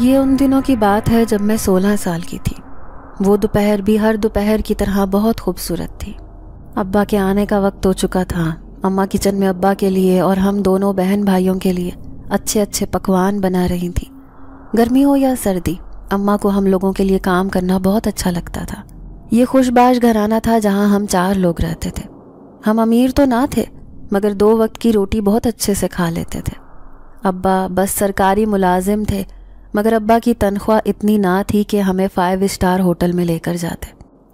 ये उन दिनों की बात है जब मैं 16 साल की थी वो दोपहर भी हर दोपहर की तरह बहुत खूबसूरत थी अब्बा के आने का वक्त हो चुका था अम्मा किचन में अब्बा के लिए और हम दोनों बहन भाइयों के लिए अच्छे अच्छे पकवान बना रही थी गर्मी हो या सर्दी अम्मा को हम लोगों के लिए काम करना बहुत अच्छा लगता था ये खुशबाश घराना था जहाँ हम चार लोग रहते थे हम अमीर तो ना थे मगर दो वक्त की रोटी बहुत अच्छे से खा लेते थे अब्बा बस सरकारी मुलाजिम थे मगर अब्बा की तनख्वाह इतनी ना थी कि हमें फाइव स्टार होटल में लेकर जाते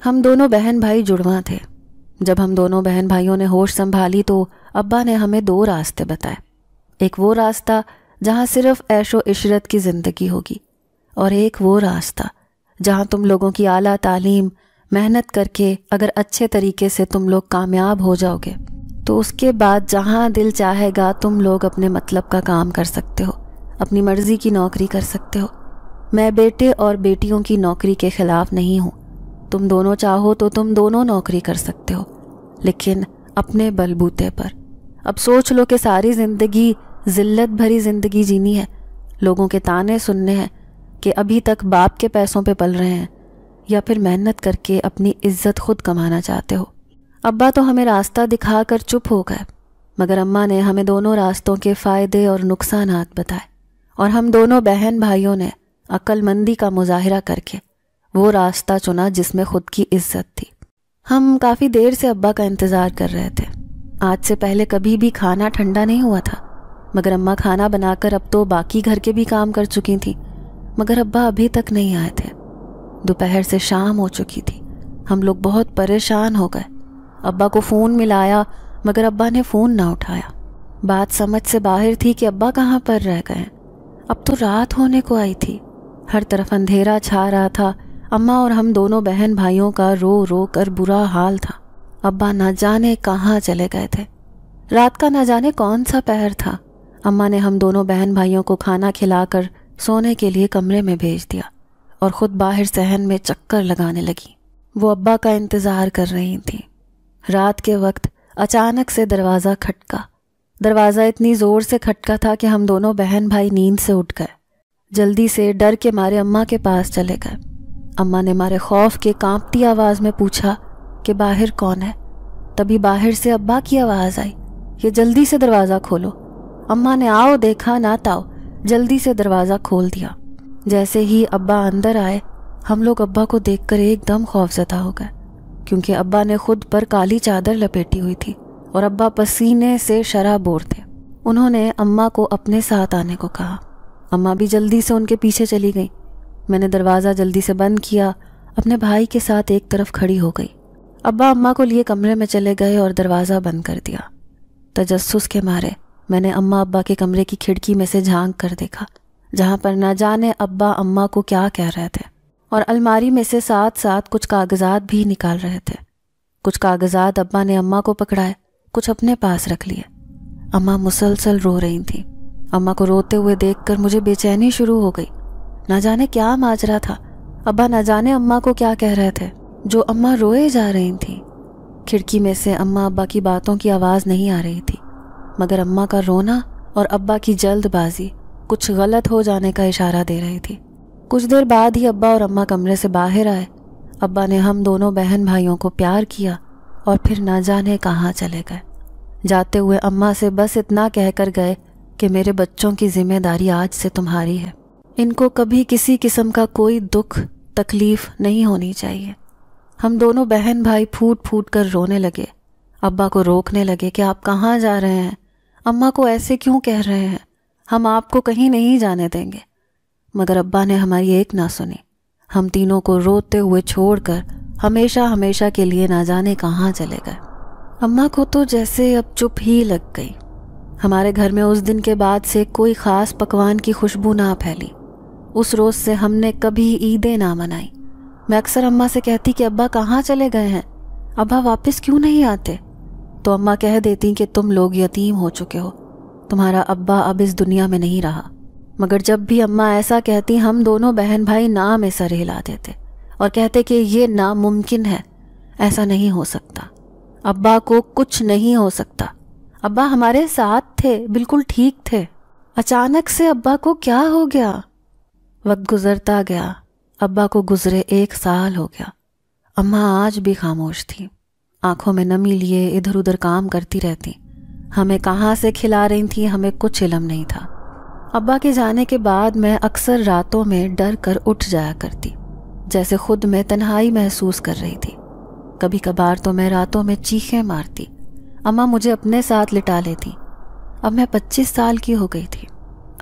हम दोनों बहन भाई जुड़वा थे जब हम दोनों बहन भाइयों ने होश संभाली तो अब्बा ने हमें दो रास्ते बताए एक वो रास्ता जहाँ सिर्फ ऐशो इशरत की ज़िंदगी होगी और एक वो रास्ता जहाँ तुम लोगों की आला तालीम मेहनत करके अगर अच्छे तरीके से तुम लोग कामयाब हो जाओगे तो उसके बाद जहाँ दिल चाहेगा तुम लोग अपने मतलब का काम कर सकते हो अपनी मर्ज़ी की नौकरी कर सकते हो मैं बेटे और बेटियों की नौकरी के ख़िलाफ़ नहीं हूँ तुम दोनों चाहो तो तुम दोनों नौकरी कर सकते हो लेकिन अपने बलबूते पर अब सोच लो कि सारी ज़िंदगी ज़िल्लत भरी ज़िंदगी जीनी है लोगों के ताने सुनने हैं कि अभी तक बाप के पैसों पे पल रहे हैं या फिर मेहनत करके अपनी इज्जत खुद कमाना चाहते हो अब्बा तो हमें रास्ता दिखा कर चुप हो गए मगर अम्मा ने हमें दोनों रास्तों के फ़ायदे और नुकसान बताए और हम दोनों बहन भाइयों ने अक्लमंदी का मुजाहरा करके वो रास्ता चुना जिसमें खुद की इज्जत थी हम काफ़ी देर से अब्बा का इंतज़ार कर रहे थे आज से पहले कभी भी खाना ठंडा नहीं हुआ था मगर अम्मा खाना बनाकर अब तो बाकी घर के भी काम कर चुकी थी मगर अब्बा अभी तक नहीं आए थे दोपहर से शाम हो चुकी थी हम लोग बहुत परेशान हो गए अब्बा को फ़ोन मिलाया मगर अब्बा ने फ़ोन ना उठाया बात समझ से बाहर थी कि अब्बा कहाँ पर रह गए अब तो रात होने को आई थी हर तरफ अंधेरा छा रहा था अम्मा और हम दोनों बहन भाइयों का रो रो कर बुरा हाल था अब्बा ना जाने कहाँ चले गए थे रात का ना जाने कौन सा पहर था अम्मा ने हम दोनों बहन भाइयों को खाना खिलाकर सोने के लिए कमरे में भेज दिया और ख़ुद बाहर सहन में चक्कर लगाने लगी वो अब्बा का इंतज़ार कर रही थी रात के वक्त अचानक से दरवाज़ा खटका दरवाज़ा इतनी ज़ोर से खटका था कि हम दोनों बहन भाई नींद से उठ गए जल्दी से डर के मारे अम्मा के पास चले गए अम्मा ने मारे खौफ के कांपती आवाज़ में पूछा कि बाहर कौन है तभी बाहर से अब्बा की आवाज़ आई कि जल्दी से दरवाज़ा खोलो अम्मा ने आओ देखा ना ताओ जल्दी से दरवाज़ा खोल दिया जैसे ही अब्बा अंदर आए हम लोग अब्बा को देखकर एकदम खौफजदा हो गए क्योंकि अब्बा ने खुद पर काली चादर लपेटी हुई थी और अब्बा पसीने से शराबोर थे उन्होंने अम्मा को अपने साथ आने को कहा अम्मा भी जल्दी से उनके पीछे चली गई मैंने दरवाज़ा जल्दी से बंद किया अपने भाई के साथ एक तरफ खड़ी हो गई अब्बा अम्मा को लिए कमरे में चले गए और दरवाज़ा बंद कर दिया तजस्स के मारे मैंने अम्मा अब्बा के कमरे की खिड़की में से झांक कर देखा जहाँ पर न जाने अब्बा अम्मा को क्या कह रहे थे और अलमारी में से साथ साथ कुछ कागजात भी निकाल रहे थे कुछ कागजात अब्बा ने अम्मा को पकड़ाए कुछ अपने पास रख लिया अम्मा मुसलसल रो रही थी अम्मा को रोते हुए देखकर मुझे बेचैनी शुरू हो गई ना जाने क्या माजरा था अब्बा ना जाने अम्मा को क्या कह रहे थे जो अम्मा रोए जा रही थी खिड़की में से अम्मा अब्बा की बातों की आवाज़ नहीं आ रही थी मगर अम्मा का रोना और अब्बा की जल्दबाजी कुछ गलत हो जाने का इशारा दे रही थी कुछ देर बाद ही अब्बा और अम्मा कमरे से बाहर आए अब्बा ने हम दोनों बहन भाइयों को प्यार किया और फिर ना जाने कहाँ चले गए जाते हुए अम्मा से बस इतना कहकर गए कि मेरे बच्चों की जिम्मेदारी आज से तुम्हारी है इनको कभी किसी किस्म का कोई दुख तकलीफ नहीं होनी चाहिए हम दोनों बहन भाई फूट फूट कर रोने लगे अब्बा को रोकने लगे कि आप कहाँ जा रहे हैं अम्मा को ऐसे क्यों कह रहे हैं हम आपको कहीं नहीं जाने देंगे मगर अब्बा ने हमारी एक ना सुनी हम तीनों को रोते हुए छोड़कर हमेशा हमेशा के लिए ना जाने कहाँ चले गए अम्मा को तो जैसे अब चुप ही लग गई हमारे घर में उस दिन के बाद से कोई ख़ास पकवान की खुशबू ना फैली उस रोज़ से हमने कभी ईदें ना मनाई मैं अक्सर अम्मा से कहती कि अब्बा कहाँ चले गए हैं अब्बा वापस क्यों नहीं आते तो अम्मा कह देती कि तुम लोग यतीम हो चुके हो तुम्हारा अब्बा अब इस दुनिया में नहीं रहा मगर जब भी अम्मा ऐसा कहती हम दोनों बहन भाई ना में सर हिला देते और कहते कि ये नामुमकिन है ऐसा नहीं हो सकता अब्बा को कुछ नहीं हो सकता अब्बा हमारे साथ थे बिल्कुल ठीक थे अचानक से अब्बा को क्या हो गया वक्त गुजरता गया अब्बा को गुजरे एक साल हो गया अम्मा आज भी खामोश थी आंखों में नमी लिए इधर उधर काम करती रहती हमें कहाँ से खिला रही थी हमें कुछ इलम नहीं था अब्बा के जाने के बाद मैं अक्सर रातों में डर कर उठ जाया करती जैसे खुद में तन्हाई महसूस कर रही थी कभी कभार तो मैं रातों में चीखें मारती अम्मा मुझे अपने साथ लिटा लेती अब मैं 25 साल की हो गई थी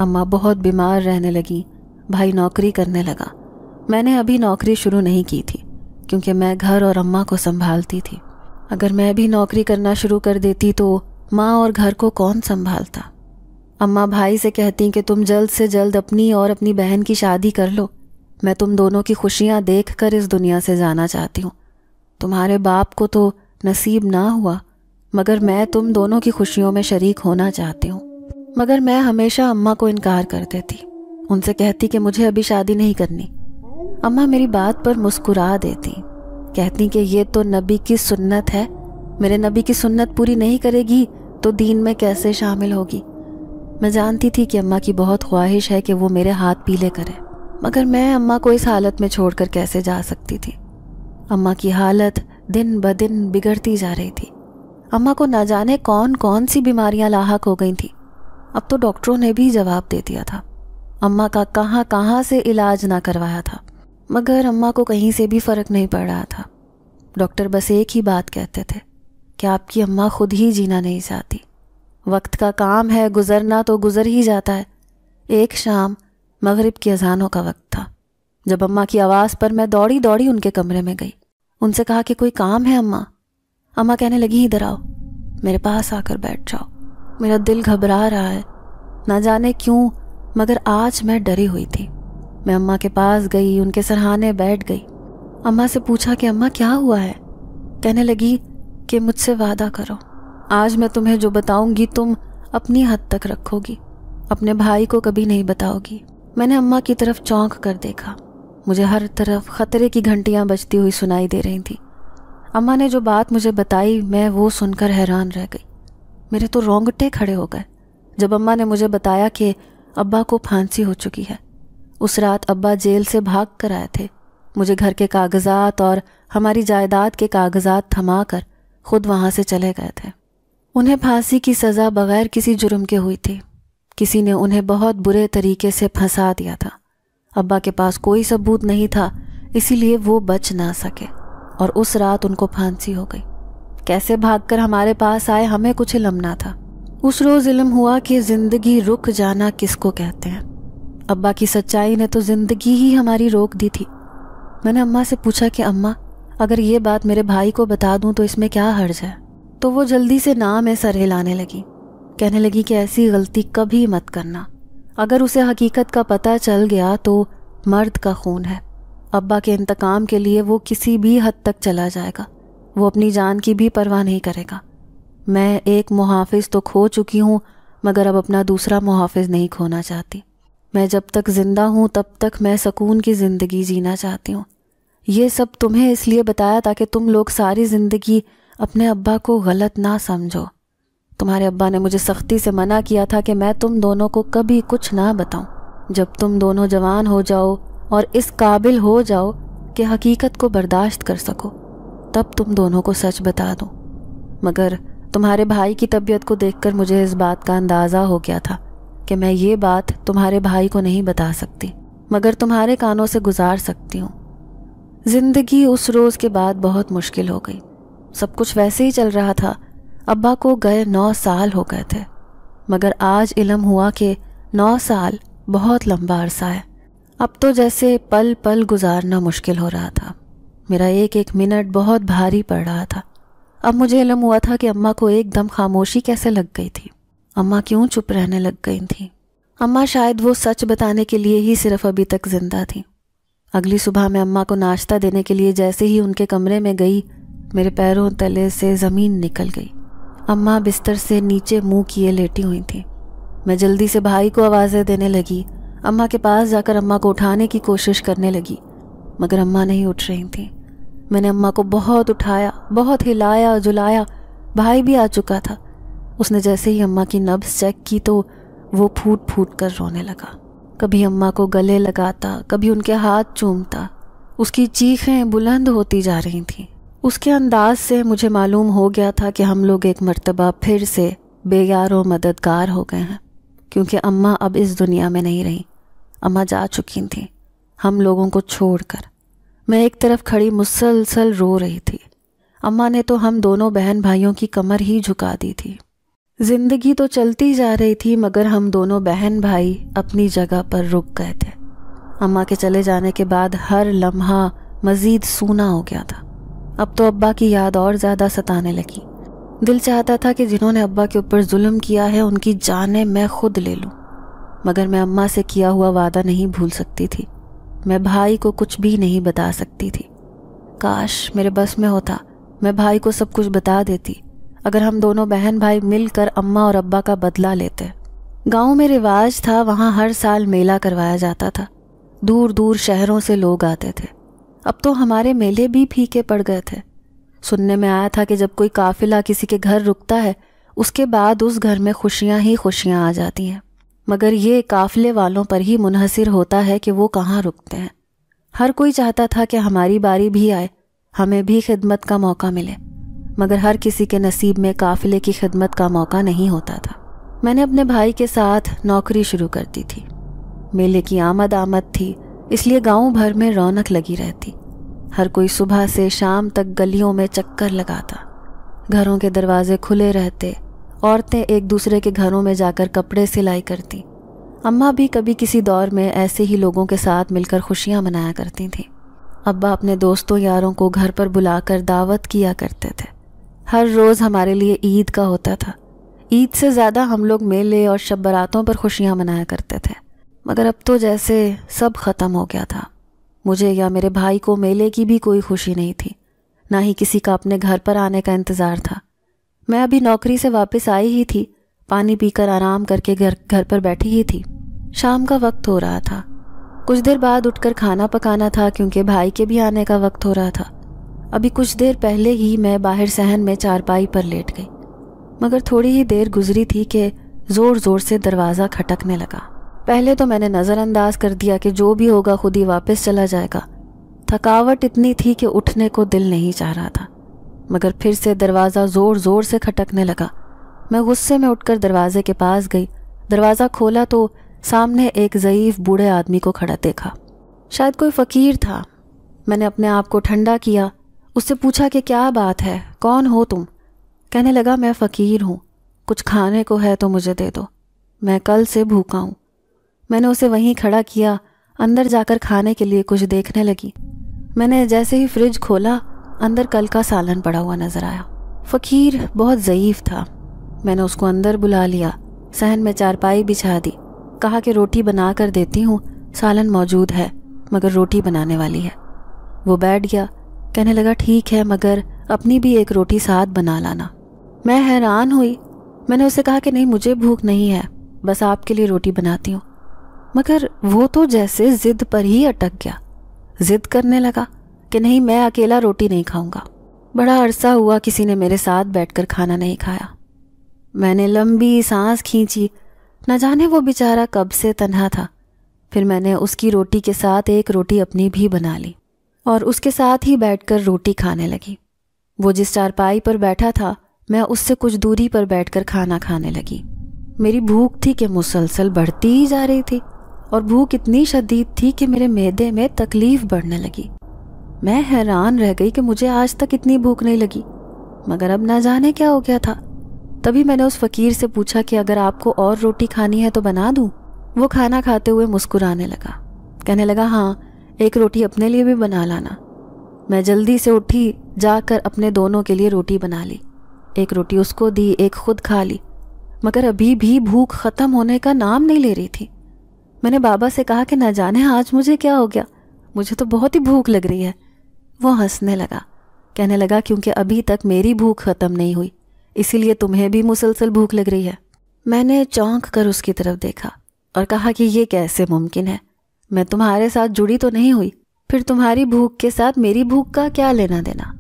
अम्मा बहुत बीमार रहने लगी भाई नौकरी करने लगा मैंने अभी नौकरी शुरू नहीं की थी क्योंकि मैं घर और अम्मा को संभालती थी अगर मैं भी नौकरी करना शुरू कर देती तो माँ और घर को कौन संभालता अम्मा भाई से कहती कि तुम जल्द से जल्द अपनी और अपनी बहन की शादी कर लो मैं तुम दोनों की खुशियाँ देख कर इस दुनिया से जाना चाहती हूँ तुम्हारे बाप को तो नसीब ना हुआ मगर मैं तुम दोनों की खुशियों में शरीक होना चाहती हूँ मगर मैं हमेशा अम्मा को इनकार कर देती उनसे कहती कि मुझे अभी शादी नहीं करनी अम्मा मेरी बात पर मुस्कुरा देती कहती कि ये तो नबी की सुन्नत है मेरे नबी की सुन्नत पूरी नहीं करेगी तो दीन में कैसे शामिल होगी मैं जानती थी कि अम्मा की बहुत ख्वाहिश है कि वो मेरे हाथ पीले करें मगर मैं अम्मा को इस हालत में छोड़कर कैसे जा सकती थी अम्मा की हालत दिन ब दिन बिगड़ती जा रही थी अम्मा को ना जाने कौन कौन सी बीमारियां लाक हो गई थी अब तो डॉक्टरों ने भी जवाब दे दिया था अम्मा का कहाँ कहाँ से इलाज ना करवाया था मगर अम्मा को कहीं से भी फ़र्क नहीं पड़ रहा था डॉक्टर बस एक ही बात कहते थे कि आपकी अम्मा खुद ही जीना नहीं चाहती वक्त का काम है गुजरना तो गुजर ही जाता है एक शाम मगरिब की अजानों का वक्त था जब अम्मा की आवाज़ पर मैं दौड़ी दौड़ी उनके कमरे में गई उनसे कहा कि कोई काम है अम्मा अम्मा कहने लगी इधर आओ मेरे पास आकर बैठ जाओ मेरा दिल घबरा रहा है ना जाने क्यों मगर आज मैं डरी हुई थी मैं अम्मा के पास गई उनके सरहाने बैठ गई अम्मा से पूछा कि अम्मा क्या हुआ है कहने लगी कि मुझसे वादा करो आज मैं तुम्हें जो बताऊंगी तुम अपनी हद तक रखोगी अपने भाई को कभी नहीं बताओगी मैंने अम्मा की तरफ चौंक कर देखा मुझे हर तरफ ख़तरे की घंटियाँ बजती हुई सुनाई दे रही थी अम्मा ने जो बात मुझे बताई मैं वो सुनकर हैरान रह गई मेरे तो रोंगटे खड़े हो गए जब अम्मा ने मुझे बताया कि अब्बा को फांसी हो चुकी है उस रात अब्बा जेल से भाग कर आए थे मुझे घर के कागजात और हमारी जायदाद के कागजात थमा कर खुद वहाँ से चले गए थे उन्हें फांसी की सज़ा बगैर किसी जुर्म के हुई थी किसी ने उन्हें बहुत बुरे तरीके से फंसा दिया था अब्बा के पास कोई सबूत नहीं था इसीलिए वो बच ना सके और उस रात उनको फांसी हो गई कैसे भागकर हमारे पास आए हमें कुछ इलम ना था उस रोज़ इलम हुआ कि ज़िंदगी रुक जाना किसको कहते हैं अब्बा की सच्चाई ने तो ज़िंदगी ही हमारी रोक दी थी मैंने अम्मा से पूछा कि अम्मा अगर ये बात मेरे भाई को बता दूं तो इसमें क्या हर्ज है तो वो जल्दी से नाम में सर हिलाने लगी कहने लगी कि ऐसी गलती कभी मत करना अगर उसे हकीकत का पता चल गया तो मर्द का खून है अब्बा के इंतकाम के लिए वो किसी भी हद तक चला जाएगा वो अपनी जान की भी परवाह नहीं करेगा मैं एक मुहाफिज तो खो चुकी हूँ मगर अब अपना दूसरा मुहाफिज नहीं खोना चाहती मैं जब तक ज़िंदा हूँ तब तक मैं सकून की ज़िंदगी जीना चाहती हूँ ये सब तुम्हें इसलिए बताया ताकि तुम लोग सारी ज़िंदगी अपने अब्बा को गलत ना समझो तुम्हारे अब्बा ने मुझे सख्ती से मना किया था कि मैं तुम दोनों को कभी कुछ ना बताऊं। जब तुम दोनों जवान हो जाओ और इस काबिल हो जाओ कि हकीकत को बर्दाश्त कर सको तब तुम दोनों को सच बता दो मगर तुम्हारे भाई की तबीयत को देखकर मुझे इस बात का अंदाज़ा हो गया था कि मैं ये बात तुम्हारे भाई को नहीं बता सकती मगर तुम्हारे कानों से गुजार सकती हूँ ज़िंदगी उस रोज़ के बाद बहुत मुश्किल हो गई सब कुछ वैसे ही चल रहा था अब्बा को गए नौ साल हो गए थे मगर आज इलम हुआ कि नौ साल बहुत लंबा अरसा है अब तो जैसे पल पल गुजारना मुश्किल हो रहा था मेरा एक एक मिनट बहुत भारी पड़ रहा था अब मुझे इलम हुआ था कि अम्मा को एकदम खामोशी कैसे लग गई थी अम्मा क्यों चुप रहने लग गई थी अम्मा शायद वो सच बताने के लिए ही सिर्फ अभी तक जिंदा थी अगली सुबह मैं अम्मा को नाश्ता देने के लिए जैसे ही उनके कमरे में गई मेरे पैरों तले से ज़मीन निकल गई अम्मा बिस्तर से नीचे मुंह किए लेटी हुई थी मैं जल्दी से भाई को आवाज़ें देने लगी अम्मा के पास जाकर अम्मा को उठाने की कोशिश करने लगी मगर अम्मा नहीं उठ रही थी मैंने अम्मा को बहुत उठाया बहुत हिलाया जुलाया भाई भी आ चुका था उसने जैसे ही अम्मा की नब्स चेक की तो वो फूट फूट कर रोने लगा कभी अम्मा को गले लगाता कभी उनके हाथ चूमता उसकी चीखें बुलंद होती जा रही थीं उसके अंदाज से मुझे मालूम हो गया था कि हम लोग एक मर्तबा फिर से बेगार व मददगार हो गए हैं क्योंकि अम्मा अब इस दुनिया में नहीं रहीं अम्मा जा चुकी थीं हम लोगों को छोड़कर मैं एक तरफ खड़ी मुसलसल रो रही थी अम्मा ने तो हम दोनों बहन भाइयों की कमर ही झुका दी थी जिंदगी तो चलती जा रही थी मगर हम दोनों बहन भाई अपनी जगह पर रुक गए थे अम्मा के चले जाने के बाद हर लम्हा मज़ीद सूना हो गया था अब तो अब्बा की याद और ज़्यादा सताने लगी दिल चाहता था कि जिन्होंने अब्बा के ऊपर जुल्म किया है उनकी जानें मैं खुद ले लूँ मगर मैं अम्मा से किया हुआ वादा नहीं भूल सकती थी मैं भाई को कुछ भी नहीं बता सकती थी काश मेरे बस में होता मैं भाई को सब कुछ बता देती अगर हम दोनों बहन भाई मिलकर अम्मा और अब्बा का बदला लेते गाँव में रिवाज था वहाँ हर साल मेला करवाया जाता था दूर दूर शहरों से लोग आते थे अब तो हमारे मेले भी फीके पड़ गए थे सुनने में आया था कि जब कोई काफिला किसी के घर रुकता है उसके बाद उस घर में खुशियाँ ही खुशियाँ आ जाती हैं मगर ये काफिले वालों पर ही मुनहसर होता है कि वो कहाँ रुकते हैं हर कोई चाहता था कि हमारी बारी भी आए हमें भी खिदमत का मौका मिले मगर हर किसी के नसीब में काफिले की खिदमत का मौका नहीं होता था मैंने अपने भाई के साथ नौकरी शुरू कर दी थी मेले की आमद आमद थी इसलिए गांव भर में रौनक लगी रहती हर कोई सुबह से शाम तक गलियों में चक्कर लगाता घरों के दरवाजे खुले रहते औरतें एक दूसरे के घरों में जाकर कपड़े सिलाई करती अम्मा भी कभी किसी दौर में ऐसे ही लोगों के साथ मिलकर खुशियाँ मनाया करती थीं अब्बा अपने दोस्तों यारों को घर पर बुलाकर दावत किया करते थे हर रोज़ हमारे लिए ईद का होता था ईद से ज़्यादा हम लोग मेले और शब बरातों पर खुशियाँ मनाया करते थे मगर अब तो जैसे सब ख़त्म हो गया था मुझे या मेरे भाई को मेले की भी कोई खुशी नहीं थी ना ही किसी का अपने घर पर आने का इंतज़ार था मैं अभी नौकरी से वापस आई ही थी पानी पीकर आराम करके घर घर पर बैठी ही थी शाम का वक्त हो रहा था कुछ देर बाद उठकर खाना पकाना था क्योंकि भाई के भी आने का वक्त हो रहा था अभी कुछ देर पहले ही मैं बाहर सहन में चारपाई पर लेट गई मगर थोड़ी ही देर गुजरी थी कि ज़ोर ज़ोर से दरवाज़ा खटकने लगा पहले तो मैंने नज़रअंदाज कर दिया कि जो भी होगा खुद ही वापस चला जाएगा थकावट इतनी थी कि उठने को दिल नहीं चाह रहा था मगर फिर से दरवाज़ा ज़ोर ज़ोर से खटकने लगा मैं गुस्से में उठकर दरवाजे के पास गई दरवाज़ा खोला तो सामने एक ज़यीफ़ बूढ़े आदमी को खड़ा देखा शायद कोई फ़कीर था मैंने अपने आप को ठंडा किया उससे पूछा कि क्या बात है कौन हो तुम कहने लगा मैं फ़कीर हूँ कुछ खाने को है तो मुझे दे दो मैं कल से भूखा हूँ मैंने उसे वहीं खड़ा किया अंदर जाकर खाने के लिए कुछ देखने लगी मैंने जैसे ही फ्रिज खोला अंदर कल का सालन पड़ा हुआ नजर आया फ़कीर बहुत ज़यीफ़ था मैंने उसको अंदर बुला लिया सहन में चारपाई बिछा दी कहा कि रोटी बना कर देती हूँ सालन मौजूद है मगर रोटी बनाने वाली है वो बैठ गया कहने लगा ठीक है मगर अपनी भी एक रोटी साथ बना लाना मैं हैरान हुई मैंने उसे कहा कि नहीं मुझे भूख नहीं है बस आपके लिए रोटी बनाती हूँ मगर वो तो जैसे जिद पर ही अटक गया जिद करने लगा कि नहीं मैं अकेला रोटी नहीं खाऊंगा बड़ा अरसा हुआ किसी ने मेरे साथ बैठकर खाना नहीं खाया मैंने लंबी सांस खींची न जाने वो बेचारा कब से तन्हा था फिर मैंने उसकी रोटी के साथ एक रोटी अपनी भी बना ली और उसके साथ ही बैठकर रोटी खाने लगी वो जिस चारपाई पर बैठा था मैं उससे कुछ दूरी पर बैठकर खाना खाने लगी मेरी भूख थी कि मुसलसल बढ़ती ही जा रही थी और भूख इतनी शदीद थी कि मेरे मैदे में तकलीफ बढ़ने लगी मैं हैरान रह गई कि मुझे आज तक इतनी भूख नहीं लगी मगर अब ना जाने क्या हो गया था तभी मैंने उस फकीर से पूछा कि अगर आपको और रोटी खानी है तो बना दूँ वो खाना खाते हुए मुस्कुराने लगा कहने लगा हाँ एक रोटी अपने लिए भी बना लाना मैं जल्दी से उठी जाकर अपने दोनों के लिए रोटी बना ली एक रोटी उसको दी एक खुद खा ली मगर अभी भी भूख ख़त्म होने का नाम नहीं ले रही थी मैंने बाबा से कहा कि ना जाने आज मुझे क्या हो गया मुझे तो बहुत ही भूख लग रही है वो हंसने लगा कहने लगा क्योंकि अभी तक मेरी भूख ख़त्म नहीं हुई इसीलिए तुम्हें भी मुसलसल भूख लग रही है मैंने चौंक कर उसकी तरफ देखा और कहा कि ये कैसे मुमकिन है मैं तुम्हारे साथ जुड़ी तो नहीं हुई फिर तुम्हारी भूख के साथ मेरी भूख का क्या लेना देना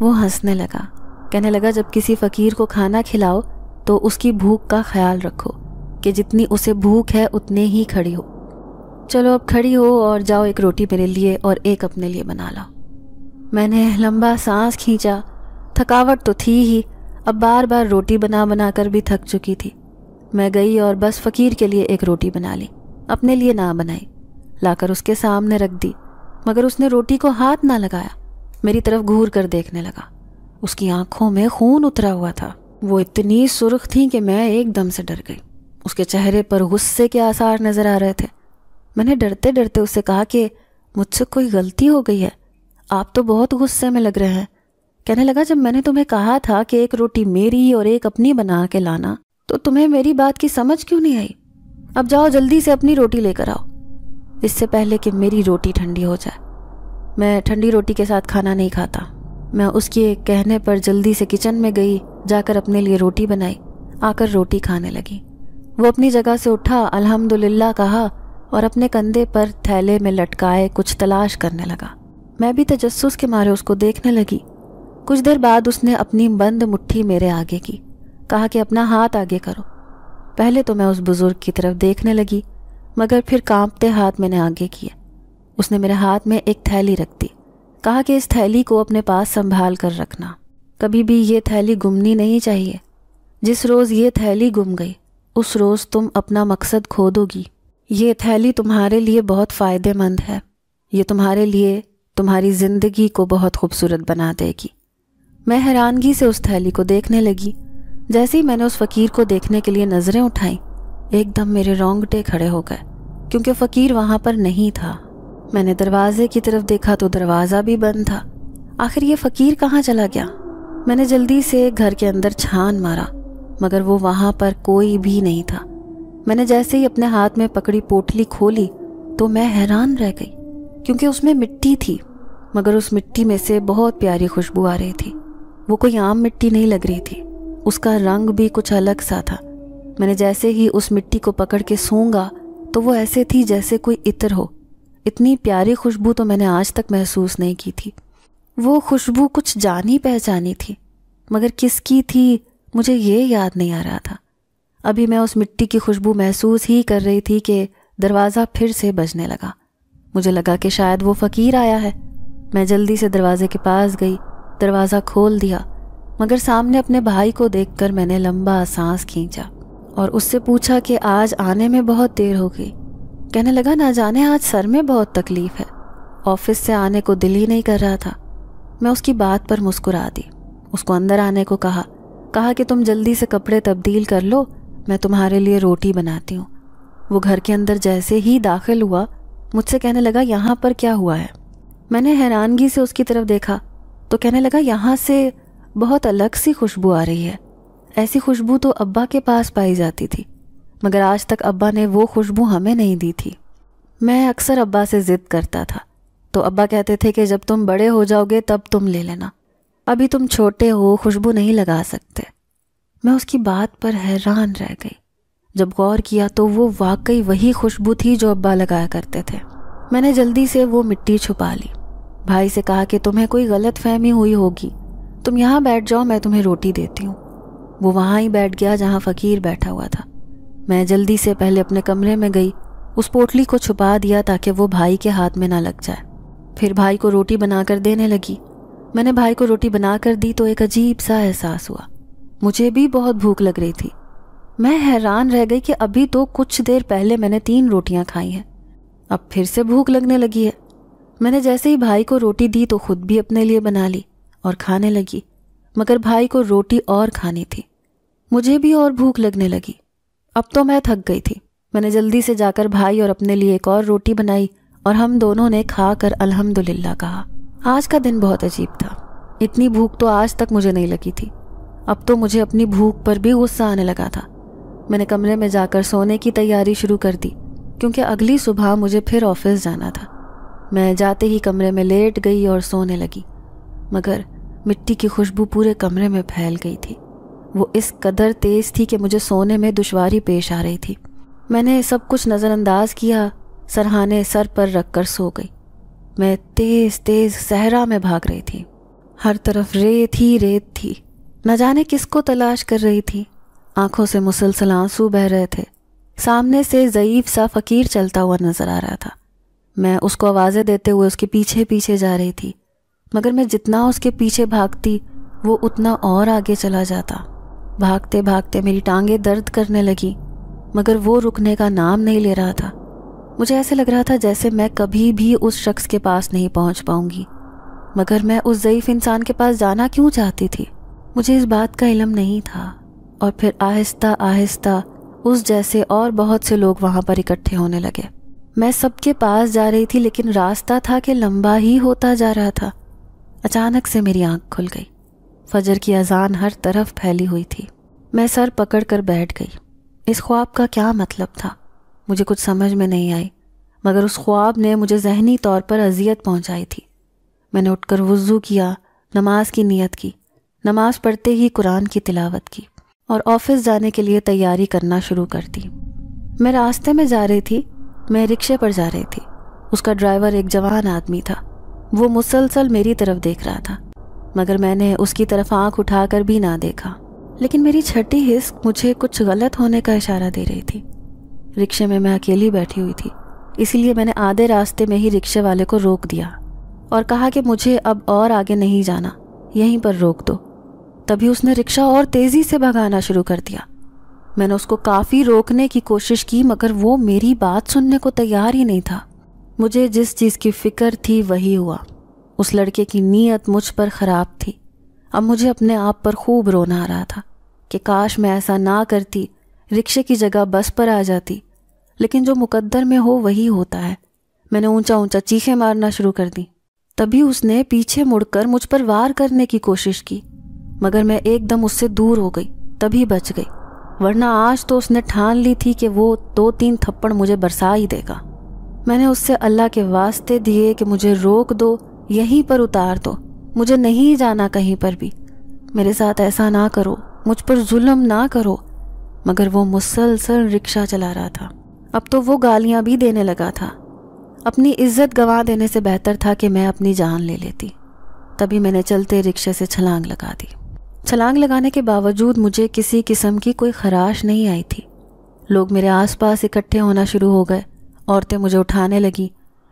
वो हंसने लगा कहने लगा जब किसी फ़कीर को खाना खिलाओ तो उसकी भूख का ख्याल रखो कि जितनी उसे भूख है उतने ही खड़ी हो चलो अब खड़ी हो और जाओ एक रोटी मेरे लिए और एक अपने लिए बना लाओ मैंने लंबा सांस खींचा थकावट तो थी ही अब बार बार रोटी बना बना कर भी थक चुकी थी मैं गई और बस फ़कीर के लिए एक रोटी बना ली अपने लिए ना बनाई लाकर उसके सामने रख दी मगर उसने रोटी को हाथ ना लगाया मेरी तरफ घूर कर देखने लगा उसकी आंखों में खून उतरा हुआ था वो इतनी सुर्ख थी कि मैं एकदम से डर गई उसके चेहरे पर गुस्से के आसार नज़र आ रहे थे मैंने डरते डरते उससे कहा कि मुझसे कोई गलती हो गई है आप तो बहुत गुस्से में लग रहे हैं कहने लगा जब मैंने तुम्हें कहा था कि एक रोटी मेरी और एक अपनी बना के लाना तो तुम्हें मेरी बात की समझ क्यों नहीं आई अब जाओ जल्दी से अपनी रोटी लेकर आओ इससे पहले कि मेरी रोटी ठंडी हो जाए मैं ठंडी रोटी के साथ खाना नहीं खाता मैं उसके कहने पर जल्दी से किचन में गई जाकर अपने लिए रोटी बनाई आकर रोटी खाने लगी वो अपनी जगह से उठा अल्हम्दुलिल्लाह कहा और अपने कंधे पर थैले में लटकाए कुछ तलाश करने लगा मैं भी तजस्स के मारे उसको देखने लगी कुछ देर बाद उसने अपनी बंद मुट्ठी मेरे आगे की कहा कि अपना हाथ आगे करो पहले तो मैं उस बुज़ुर्ग की तरफ देखने लगी मगर फिर कांपते हाथ मैंने आगे किया उसने मेरे हाथ में एक थैली रख दी कहा कि इस थैली को अपने पास संभाल कर रखना कभी भी ये थैली गुमनी नहीं चाहिए जिस रोज़ ये थैली गुम गई उस रोज़ तुम अपना मकसद खो दोगी ये थैली तुम्हारे लिए बहुत फ़ायदेमंद है ये तुम्हारे लिए तुम्हारी ज़िंदगी को बहुत खूबसूरत बना देगी मैं हैरानगी से उस थैली को देखने लगी जैसे ही मैंने उस फ़कीर को देखने के लिए नज़रें उठाई एकदम मेरे रोंगटे खड़े हो गए क्योंकि फ़कीर वहाँ पर नहीं था मैंने दरवाजे की तरफ देखा तो दरवाज़ा भी बंद था आखिर ये फ़कीर कहाँ चला गया मैंने जल्दी से घर के अंदर छान मारा मगर वो वहां पर कोई भी नहीं था मैंने जैसे ही अपने हाथ में पकड़ी पोटली खोली तो मैं हैरान रह गई क्योंकि उसमें मिट्टी थी मगर उस मिट्टी में से बहुत प्यारी खुशबू आ रही थी वो कोई आम मिट्टी नहीं लग रही थी उसका रंग भी कुछ अलग सा था मैंने जैसे ही उस मिट्टी को पकड़ के सूंगा तो वो ऐसे थी जैसे कोई इतर हो इतनी प्यारी खुशबू तो मैंने आज तक महसूस नहीं की थी वो खुशबू कुछ जानी पहचानी थी मगर किसकी थी मुझे ये याद नहीं आ रहा था अभी मैं उस मिट्टी की खुशबू महसूस ही कर रही थी कि दरवाज़ा फिर से बजने लगा मुझे लगा कि शायद वो फ़कीर आया है मैं जल्दी से दरवाजे के पास गई दरवाज़ा खोल दिया मगर सामने अपने भाई को देखकर मैंने लंबा सांस खींचा और उससे पूछा कि आज आने में बहुत देर हो गई कहने लगा ना जाने आज सर में बहुत तकलीफ है ऑफिस से आने को दिल ही नहीं कर रहा था मैं उसकी बात पर मुस्कुरा दी उसको अंदर आने को कहा कहा कि तुम जल्दी से कपड़े तब्दील कर लो मैं तुम्हारे लिए रोटी बनाती हूँ वो घर के अंदर जैसे ही दाखिल हुआ मुझसे कहने लगा यहाँ पर क्या हुआ है मैंने हैरानगी से उसकी तरफ देखा तो कहने लगा यहाँ से बहुत अलग सी खुशबू आ रही है ऐसी खुशबू तो अब्बा के पास पाई जाती थी मगर आज तक अब्बा ने वो खुशबू हमें नहीं दी थी मैं अक्सर अब्बा से ज़िद करता था तो अब्बा कहते थे कि जब तुम बड़े हो जाओगे तब तुम ले लेना अभी तुम छोटे हो खुशबू नहीं लगा सकते मैं उसकी बात पर हैरान रह गई जब गौर किया तो वो वाकई वही खुशबू थी जो अब्बा लगाया करते थे मैंने जल्दी से वो मिट्टी छुपा ली भाई से कहा कि तुम्हें कोई गलत फहमी हुई होगी तुम यहाँ बैठ जाओ मैं तुम्हें रोटी देती हूँ वो वहाँ ही बैठ गया जहाँ फ़कीर बैठा हुआ था मैं जल्दी से पहले अपने कमरे में गई उस पोटली को छुपा दिया ताकि वो भाई के हाथ में ना लग जाए फिर भाई को रोटी बनाकर देने लगी मैंने भाई को रोटी बना कर दी तो एक अजीब सा एहसास हुआ मुझे भी बहुत भूख लग रही थी मैं हैरान रह गई कि अभी तो कुछ देर पहले मैंने तीन रोटियां खाई हैं अब फिर से भूख लगने लगी है मैंने जैसे ही भाई को रोटी दी तो खुद भी अपने लिए बना ली और खाने लगी मगर भाई को रोटी और खानी थी मुझे भी और भूख लगने लगी अब तो मैं थक गई थी मैंने जल्दी से जाकर भाई और अपने लिए एक और रोटी बनाई और हम दोनों ने खाकर अल्हम्दुलिल्लाह कहा आज का दिन बहुत अजीब था इतनी भूख तो आज तक मुझे नहीं लगी थी अब तो मुझे अपनी भूख पर भी गुस्सा आने लगा था मैंने कमरे में जाकर सोने की तैयारी शुरू कर दी क्योंकि अगली सुबह मुझे फिर ऑफिस जाना था मैं जाते ही कमरे में लेट गई और सोने लगी मगर मिट्टी की खुशबू पूरे कमरे में फैल गई थी वो इस कदर तेज़ थी कि मुझे सोने में दुशारी पेश आ रही थी मैंने सब कुछ नज़रअंदाज किया सरहाने सर पर रख कर सो गई मैं तेज तेज सहरा में भाग रही थी हर तरफ रेत ही रेत थी न जाने किसको तलाश कर रही थी आंखों से मुसलसल आंसू बह रहे थे सामने से ज़यीफ सा फ़कीर चलता हुआ नज़र आ रहा था मैं उसको आवाज़ें देते हुए उसके पीछे पीछे जा रही थी मगर मैं जितना उसके पीछे भागती वो उतना और आगे चला जाता भागते भागते मेरी टांगें दर्द करने लगी मगर वो रुकने का नाम नहीं ले रहा था मुझे ऐसे लग रहा था जैसे मैं कभी भी उस शख्स के पास नहीं पहुंच पाऊंगी मगर मैं उस ज़यीफ़ इंसान के पास जाना क्यों चाहती थी मुझे इस बात का इलम नहीं था और फिर आहिस्ता आहिस्ता उस जैसे और बहुत से लोग वहाँ पर इकट्ठे होने लगे मैं सबके पास जा रही थी लेकिन रास्ता था कि लंबा ही होता जा रहा था अचानक से मेरी आंख खुल गई फजर की अजान हर तरफ फैली हुई थी मैं सर पकड़ कर बैठ गई इस ख्वाब का क्या मतलब था मुझे कुछ समझ में नहीं आई मगर उस ख्वाब ने मुझे जहनी तौर पर अजियत पहुंचाई थी मैंने उठकर वज़ू किया नमाज की नीयत की नमाज पढ़ते ही कुरान की तिलावत की और ऑफिस जाने के लिए तैयारी करना शुरू कर दी मैं रास्ते में जा रही थी मैं रिक्शे पर जा रही थी उसका ड्राइवर एक जवान आदमी था वो मुसलसल मेरी तरफ देख रहा था मगर मैंने उसकी तरफ आंख उठाकर भी ना देखा लेकिन मेरी छठी हिस्स मुझे कुछ गलत होने का इशारा दे रही थी रिक्शे में मैं अकेली बैठी हुई थी इसलिए मैंने आधे रास्ते में ही रिक्शे वाले को रोक दिया और कहा कि मुझे अब और आगे नहीं जाना यहीं पर रोक दो तभी उसने रिक्शा और तेज़ी से भगाना शुरू कर दिया मैंने उसको काफ़ी रोकने की कोशिश की मगर वो मेरी बात सुनने को तैयार ही नहीं था मुझे जिस चीज़ की फ़िक्र थी वही हुआ उस लड़के की नीयत मुझ पर ख़राब थी अब मुझे अपने आप पर खूब रोना आ रहा था कि काश मैं ऐसा ना करती रिक्शे की जगह बस पर आ जाती लेकिन जो मुकद्दर में हो वही होता है मैंने ऊंचा ऊंचा चीखें मारना शुरू कर दी तभी उसने पीछे मुड़कर मुझ पर वार करने की कोशिश की मगर मैं एकदम उससे दूर हो गई तभी बच गई वरना आज तो उसने ठान ली थी कि वो दो तीन थप्पड़ मुझे बरसा ही देगा मैंने उससे अल्लाह के वास्ते दिए कि मुझे रोक दो यहीं पर उतार दो मुझे नहीं जाना कहीं पर भी मेरे साथ ऐसा ना करो मुझ पर जुल्म ना करो मगर वो मुसलसल रिक्शा चला रहा था अब तो वो गालियाँ भी देने लगा था अपनी इज्जत गंवा देने से बेहतर था कि मैं अपनी जान ले लेती तभी मैंने चलते रिक्शे से छलांग लगा दी छलांग लगाने के बावजूद मुझे किसी किस्म की कोई खराश नहीं आई थी लोग मेरे आसपास इकट्ठे होना शुरू हो गए औरतें मुझे उठाने लगीं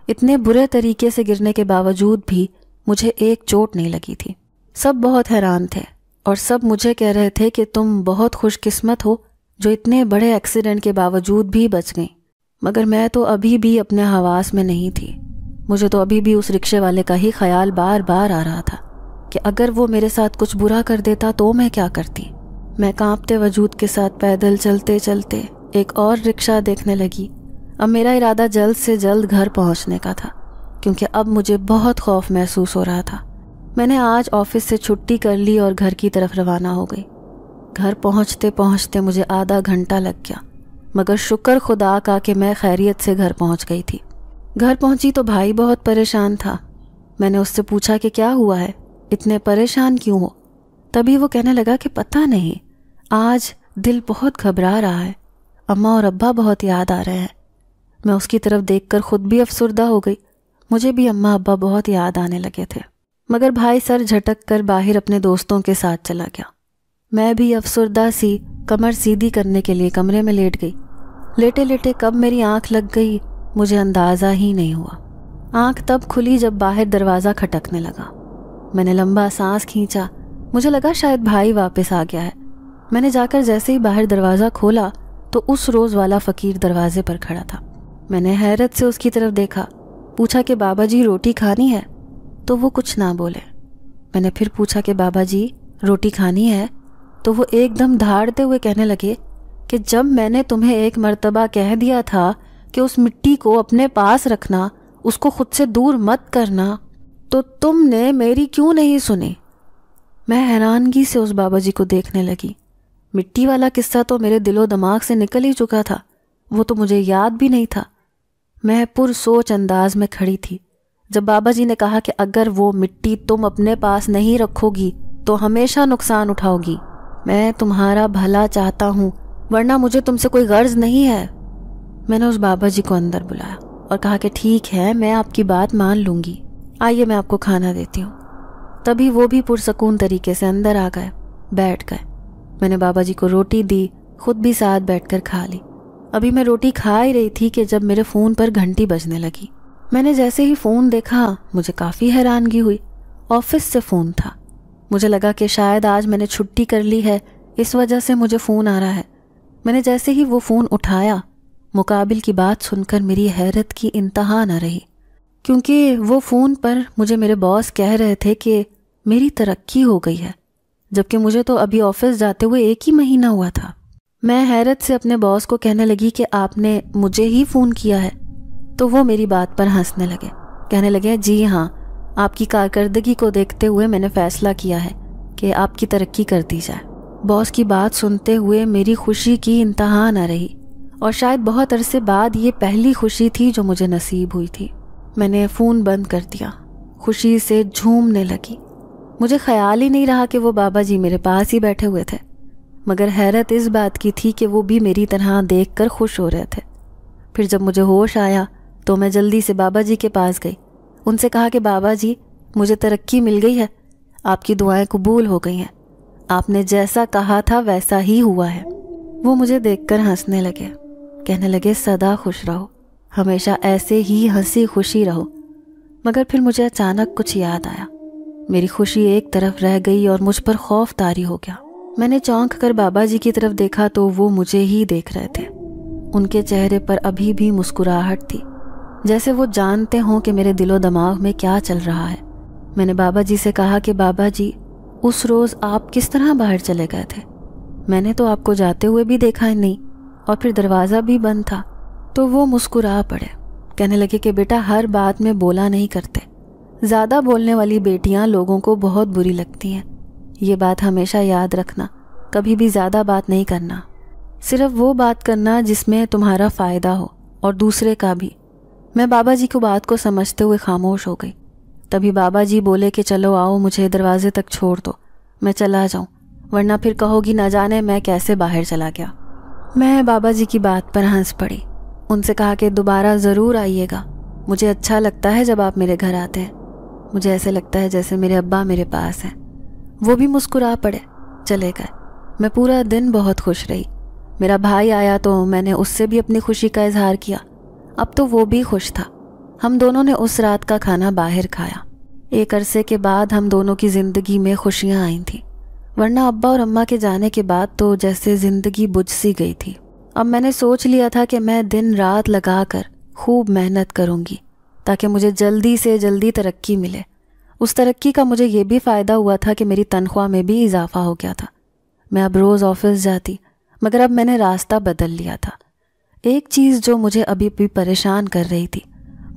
इतने बुरे तरीके से गिरने के बावजूद भी मुझे एक चोट नहीं लगी थी सब बहुत हैरान थे और सब मुझे कह रहे थे कि तुम बहुत खुशकिस्मत हो जो इतने बड़े एक्सीडेंट के बावजूद भी बच गई मगर मैं तो अभी भी अपने हवास में नहीं थी मुझे तो अभी भी उस रिक्शे वाले का ही ख्याल बार बार आ रहा था कि अगर वो मेरे साथ कुछ बुरा कर देता तो मैं क्या करती मैं कांपते वजूद के साथ पैदल चलते चलते एक और रिक्शा देखने लगी अब मेरा इरादा जल्द से जल्द घर पहुंचने का था क्योंकि अब मुझे बहुत खौफ महसूस हो रहा था मैंने आज ऑफिस से छुट्टी कर ली और घर की तरफ रवाना हो गई घर पहुंचते पहुंचते मुझे आधा घंटा लग गया मगर शुक्र खुदा का कि मैं खैरियत से घर पहुंच गई थी घर पहुंची तो भाई बहुत परेशान था मैंने उससे पूछा कि क्या हुआ है इतने परेशान क्यों हो तभी वो कहने लगा कि पता नहीं आज दिल बहुत घबरा रहा है अम्मा और अब्बा बहुत याद आ रहे हैं मैं उसकी तरफ देखकर खुद भी अफसरदा हो गई मुझे भी अम्मा अब्बा बहुत याद आने लगे थे मगर भाई सर झटक कर बाहर अपने दोस्तों के साथ चला गया मैं भी अफसरदा सी कमर सीधी करने के लिए कमरे में लेट गई लेटे लेटे कब मेरी आंख लग गई मुझे अंदाज़ा ही नहीं हुआ आंख तब खुली जब बाहर दरवाज़ा खटकने लगा मैंने लंबा सांस खींचा मुझे लगा शायद भाई वापस आ गया है मैंने जाकर जैसे ही बाहर दरवाज़ा खोला तो उस रोज़ वाला फ़कीर दरवाजे पर खड़ा था मैंने हैरत से उसकी तरफ देखा पूछा कि बाबा जी रोटी खानी है तो वो कुछ ना बोले मैंने फिर पूछा कि बाबा जी रोटी खानी है तो वो एकदम धाड़ते हुए कहने लगे कि जब मैंने तुम्हें एक मर्तबा कह दिया था कि उस मिट्टी को अपने पास रखना उसको खुद से दूर मत करना तो तुमने मेरी क्यों नहीं सुनी मैं हैरानगी से उस बाबा जी को देखने लगी मिट्टी वाला किस्सा तो मेरे दिलो दिमाग से निकल ही चुका था वो तो मुझे याद भी नहीं था मैं सोच अंदाज में खड़ी थी जब बाबा जी ने कहा कि अगर वो मिट्टी तुम अपने पास नहीं रखोगी तो हमेशा नुकसान उठाओगी मैं तुम्हारा भला चाहता हूँ वरना मुझे तुमसे कोई गर्ज नहीं है मैंने उस बाबा जी को अंदर बुलाया और कहा कि ठीक है मैं आपकी बात मान लूंगी आइए मैं आपको खाना देती हूँ तभी वो भी पुरसकून तरीके से अंदर आ गए बैठ गए मैंने बाबा जी को रोटी दी खुद भी साथ बैठकर खा ली अभी मैं रोटी खा ही रही थी कि जब मेरे फ़ोन पर घंटी बजने लगी मैंने जैसे ही फ़ोन देखा मुझे काफ़ी हैरानगी हुई ऑफिस से फ़ोन था मुझे लगा कि शायद आज मैंने छुट्टी कर ली है इस वजह से मुझे फ़ोन आ रहा है मैंने जैसे ही वो फ़ोन उठाया मुकाबिल की बात सुनकर मेरी हैरत की इंतहा न रही क्योंकि वो फ़ोन पर मुझे मेरे बॉस कह रहे थे कि मेरी तरक्की हो गई है जबकि मुझे तो अभी ऑफिस जाते हुए एक ही महीना हुआ था मैं हैरत से अपने बॉस को कहने लगी कि आपने मुझे ही फ़ोन किया है तो वो मेरी बात पर हंसने लगे कहने लगे जी हाँ आपकी कारकर्दगी को देखते हुए मैंने फैसला किया है कि आपकी तरक्की कर दी जाए बॉस की बात सुनते हुए मेरी खुशी की इंतहा न रही और शायद बहुत अरसे बाद ये पहली खुशी थी जो मुझे नसीब हुई थी मैंने फ़ोन बंद कर दिया खुशी से झूमने लगी मुझे ख्याल ही नहीं रहा कि वो बाबा जी मेरे पास ही बैठे हुए थे मगर हैरत इस बात की थी कि वो भी मेरी तरह देख कर खुश हो रहे थे फिर जब मुझे होश आया तो मैं जल्दी से बाबा जी के पास गई उनसे कहा कि बाबा जी मुझे तरक्की मिल गई है आपकी दुआएं कबूल हो गई हैं आपने जैसा कहा था वैसा ही हुआ है वो मुझे देखकर हंसने लगे कहने लगे सदा खुश रहो हमेशा ऐसे ही हंसी खुशी रहो मगर फिर मुझे अचानक कुछ याद आया मेरी खुशी एक तरफ रह गई और मुझ पर खौफ तारी हो गया मैंने चौंक कर बाबा जी की तरफ देखा तो वो मुझे ही देख रहे थे उनके चेहरे पर अभी भी मुस्कुराहट थी जैसे वो जानते हों कि मेरे दिलो दिमाग में क्या चल रहा है मैंने बाबा जी से कहा कि बाबा जी उस रोज़ आप किस तरह बाहर चले गए थे मैंने तो आपको जाते हुए भी देखा ही नहीं और फिर दरवाज़ा भी बंद था तो वो मुस्कुरा पड़े कहने लगे कि बेटा हर बात में बोला नहीं करते ज़्यादा बोलने वाली बेटियां लोगों को बहुत बुरी लगती हैं ये बात हमेशा याद रखना कभी भी ज़्यादा बात नहीं करना सिर्फ वो बात करना जिसमें तुम्हारा फ़ायदा हो और दूसरे का भी मैं बाबा जी को बात को समझते हुए खामोश हो गई तभी बाबा जी बोले कि चलो आओ मुझे दरवाजे तक छोड़ दो मैं चला जाऊं वरना फिर कहोगी ना जाने मैं कैसे बाहर चला गया मैं बाबा जी की बात पर हंस पड़ी उनसे कहा कि दोबारा ज़रूर आइएगा मुझे अच्छा लगता है जब आप मेरे घर आते हैं मुझे ऐसे लगता है जैसे मेरे अब्बा मेरे पास हैं वो भी मुस्कुरा पड़े चले गए मैं पूरा दिन बहुत खुश रही मेरा भाई आया तो मैंने उससे भी अपनी खुशी का इजहार किया अब तो वो भी खुश था हम दोनों ने उस रात का खाना बाहर खाया एक अरसे के बाद हम दोनों की ज़िंदगी में खुशियाँ आई थीं वरना अब्बा और अम्मा के जाने के बाद तो जैसे ज़िंदगी बुझ सी गई थी अब मैंने सोच लिया था कि मैं दिन रात लगा कर खूब मेहनत करूंगी ताकि मुझे जल्दी से जल्दी तरक्की मिले उस तरक्की का मुझे ये भी फ़ायदा हुआ था कि मेरी तनख्वाह में भी इजाफा हो गया था मैं अब रोज़ ऑफिस जाती मगर अब मैंने रास्ता बदल लिया था एक चीज़ जो मुझे अभी भी परेशान कर रही थी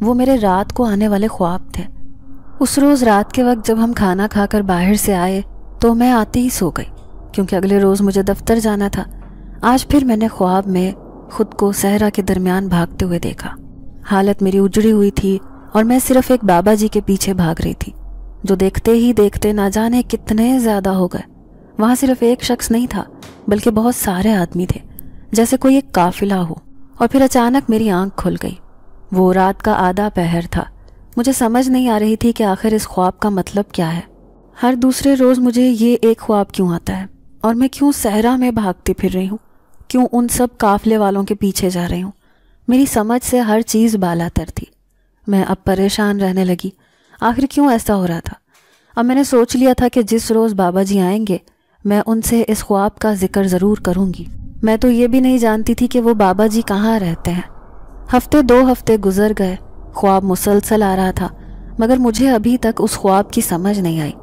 वो मेरे रात को आने वाले ख्वाब थे उस रोज़ रात के वक्त जब हम खाना खाकर बाहर से आए तो मैं आती ही सो गई क्योंकि अगले रोज़ मुझे दफ्तर जाना था आज फिर मैंने ख्वाब में खुद को सहरा के दरमियान भागते हुए देखा हालत मेरी उजड़ी हुई थी और मैं सिर्फ एक बाबा जी के पीछे भाग रही थी जो देखते ही देखते ना जाने कितने ज़्यादा हो गए वहाँ सिर्फ एक शख्स नहीं था बल्कि बहुत सारे आदमी थे जैसे कोई एक काफिला हो और फिर अचानक मेरी आंख खुल गई वो रात का आधा पहर था मुझे समझ नहीं आ रही थी कि आखिर इस ख्वाब का मतलब क्या है हर दूसरे रोज़ मुझे ये एक ख्वाब क्यों आता है और मैं क्यों सहरा में भागती फिर रही हूँ क्यों उन सब काफले वालों के पीछे जा रही हूँ मेरी समझ से हर चीज़ बाला तर थी मैं अब परेशान रहने लगी आखिर क्यों ऐसा हो रहा था अब मैंने सोच लिया था कि जिस रोज़ बाबा जी आएंगे मैं उनसे इस ख्वाब का जिक्र ज़रूर करूँगी मैं तो ये भी नहीं जानती थी कि वो बाबा जी कहाँ रहते हैं हफ्ते दो हफ्ते गुजर गए ख्वाब मुसलसल आ रहा था मगर मुझे अभी तक उस ख्वाब की समझ नहीं आई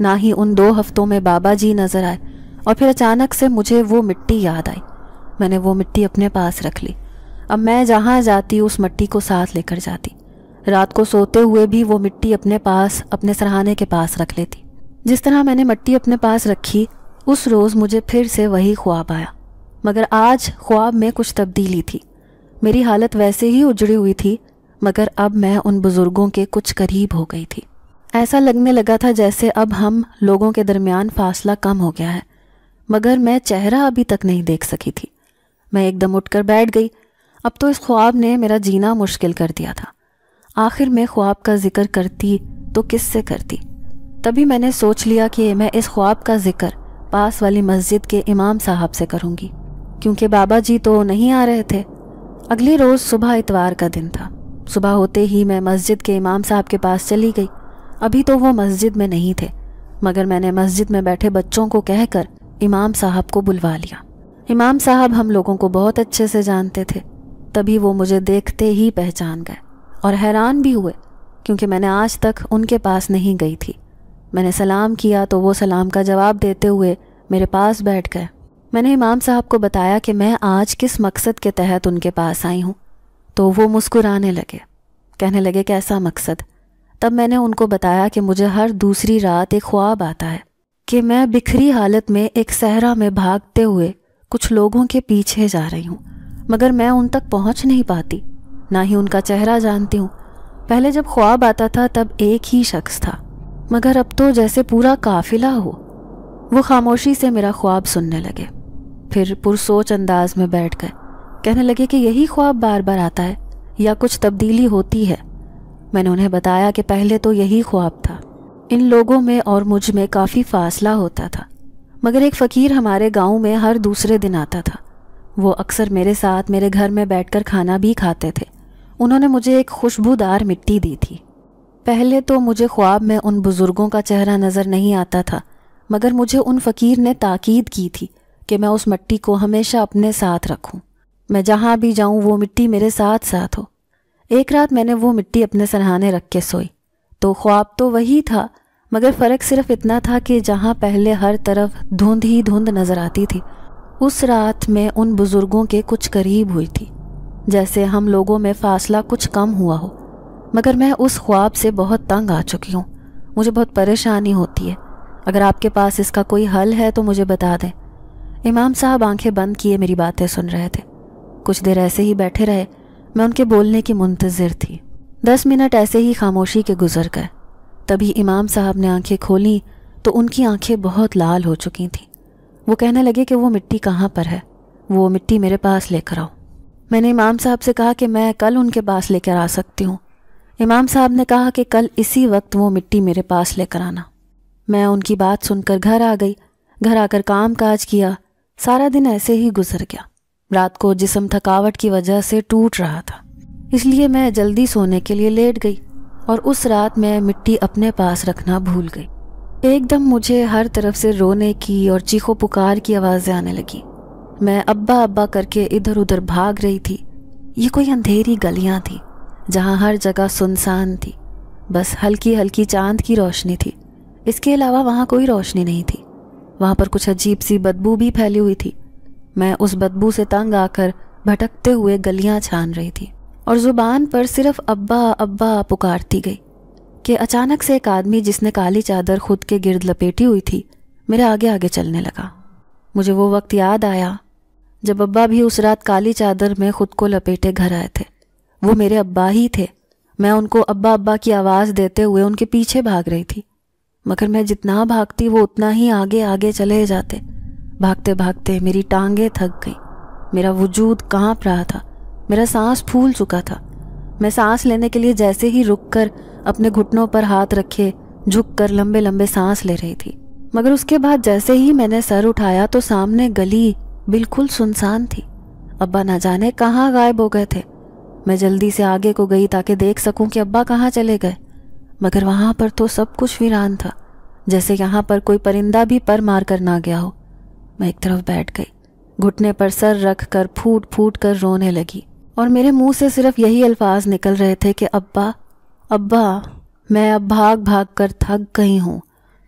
ना ही उन दो हफ्तों में बाबा जी नज़र आए और फिर अचानक से मुझे वो मिट्टी याद आई मैंने वो मिट्टी अपने पास रख ली अब मैं जहाँ जाती उस मिट्टी को साथ लेकर जाती रात को सोते हुए भी वो मिट्टी अपने पास अपने सरहाने के पास रख लेती जिस तरह मैंने मिट्टी अपने पास रखी उस रोज़ मुझे फिर से वही ख्वाब आया मगर आज ख्वाब में कुछ तब्दीली थी मेरी हालत वैसे ही उजड़ी हुई थी मगर अब मैं उन बुज़ुर्गों के कुछ करीब हो गई थी ऐसा लगने लगा था जैसे अब हम लोगों के दरमियान फासला कम हो गया है मगर मैं चेहरा अभी तक नहीं देख सकी थी मैं एकदम उठकर बैठ गई अब तो इस ख्वाब ने मेरा जीना मुश्किल कर दिया था आखिर मैं ख्वाब का जिक्र करती तो किससे करती तभी मैंने सोच लिया कि मैं इस ख्वाब का जिक्र पास वाली मस्जिद के इमाम साहब से करूँगी क्योंकि बाबा जी तो नहीं आ रहे थे अगले रोज़ सुबह इतवार का दिन था सुबह होते ही मैं मस्जिद के इमाम साहब के पास चली गई अभी तो वो मस्जिद में नहीं थे मगर मैंने मस्जिद में बैठे बच्चों को कहकर इमाम साहब को बुलवा लिया इमाम साहब हम लोगों को बहुत अच्छे से जानते थे तभी वो मुझे देखते ही पहचान गए और हैरान भी हुए क्योंकि मैंने आज तक उनके पास नहीं गई थी मैंने सलाम किया तो वो सलाम का जवाब देते हुए मेरे पास बैठ गए मैंने इमाम साहब को बताया कि मैं आज किस मकसद के तहत उनके पास आई हूँ तो वो मुस्कुराने लगे कहने लगे कैसा मकसद तब मैंने उनको बताया कि मुझे हर दूसरी रात एक ख्वाब आता है कि मैं बिखरी हालत में एक सहरा में भागते हुए कुछ लोगों के पीछे जा रही हूँ मगर मैं उन तक पहुँच नहीं पाती ना ही उनका चेहरा जानती हूँ पहले जब ख्वाब आता था तब एक ही शख्स था मगर अब तो जैसे पूरा काफिला हो वो खामोशी से मेरा ख्वाब सुनने लगे फिर पुरसोच अंदाज में बैठ गए कहने लगे कि यही ख्वाब बार बार आता है या कुछ तब्दीली होती है मैंने उन्हें बताया कि पहले तो यही ख्वाब था इन लोगों में और मुझ में काफ़ी फासला होता था मगर एक फ़कीर हमारे गांव में हर दूसरे दिन आता था वो अक्सर मेरे साथ मेरे घर में बैठकर खाना भी खाते थे उन्होंने मुझे एक खुशबूदार मिट्टी दी थी पहले तो मुझे ख्वाब में उन बुज़ुर्गों का चेहरा नज़र नहीं आता था मगर मुझे उन फ़कीर ने ताकीद की थी कि मैं उस मिट्टी को हमेशा अपने साथ रखूं। मैं जहां भी जाऊं वो मिट्टी मेरे साथ साथ हो एक रात मैंने वो मिट्टी अपने सरहाने रख के सोई तो ख्वाब तो वही था मगर फ़र्क सिर्फ इतना था कि जहाँ पहले हर तरफ धुंध ही धुंध नज़र आती थी उस रात में उन बुज़ुर्गों के कुछ करीब हुई थी जैसे हम लोगों में फासला कुछ कम हुआ हो मगर मैं उस ख्वाब से बहुत तंग आ चुकी हूँ मुझे बहुत परेशानी होती है अगर आपके पास इसका कोई हल है तो मुझे बता दें इमाम साहब आंखें बंद किए मेरी बातें सुन रहे थे कुछ देर ऐसे ही बैठे रहे मैं उनके बोलने की मुंतज़र थी दस मिनट ऐसे ही खामोशी के गुजर गए तभी इमाम साहब ने आंखें खोली तो उनकी आंखें बहुत लाल हो चुकी थीं वो कहने लगे कि वो मिट्टी कहाँ पर है वो मिट्टी मेरे पास लेकर आओ मैंने इमाम साहब से कहा कि मैं कल उनके पास लेकर आ सकती हूँ इमाम साहब ने कहा कि कल इसी वक्त वो मिट्टी मेरे पास लेकर आना मैं उनकी बात सुनकर घर आ गई घर आकर काम काज किया सारा दिन ऐसे ही गुजर गया रात को जिसम थकावट की वजह से टूट रहा था इसलिए मैं जल्दी सोने के लिए लेट गई और उस रात मैं मिट्टी अपने पास रखना भूल गई एकदम मुझे हर तरफ से रोने की और चीखों पुकार की आवाज़ें आने लगी मैं अब्बा अब्बा करके इधर उधर भाग रही थी ये कोई अंधेरी गलियां थी जहां हर जगह सुनसान थी बस हल्की हल्की चांद की रोशनी थी इसके अलावा वहां कोई रोशनी नहीं थी वहां पर कुछ अजीब सी बदबू भी फैली हुई थी मैं उस बदबू से तंग आकर भटकते हुए गलियाँ छान रही थी और ज़ुबान पर सिर्फ अब्बा अब्बा पुकारती गई कि अचानक से एक आदमी जिसने काली चादर खुद के गिर्द लपेटी हुई थी मेरे आगे आगे चलने लगा मुझे वो वक्त याद आया जब अब्बा भी उस रात काली चादर में खुद को लपेटे घर आए थे वो मेरे अब्बा ही थे मैं उनको अब्बा अब्बा की आवाज़ देते हुए उनके पीछे भाग रही थी मगर मैं जितना भागती वो उतना ही आगे आगे चले जाते भागते भागते मेरी टांगें थक गई मेरा वजूद कांप रहा था मेरा सांस फूल चुका था मैं सांस लेने के लिए जैसे ही रुक कर अपने घुटनों पर हाथ रखे झुक कर लंबे लंबे सांस ले रही थी मगर उसके बाद जैसे ही मैंने सर उठाया तो सामने गली बिल्कुल सुनसान थी अब्बा ना जाने कहाँ गायब हो गए थे मैं जल्दी से आगे को गई ताकि देख सकूं कि अब्बा कहाँ चले गए मगर वहां पर तो सब कुछ वीरान था जैसे यहाँ पर कोई परिंदा भी पर मार कर ना गया हो मैं एक तरफ बैठ गई घुटने पर सर रख कर फूट फूट कर रोने लगी और मेरे मुंह से सिर्फ यही अल्फाज निकल रहे थे कि अब्बा अब्बा मैं अब भाग भाग कर थक गई हूँ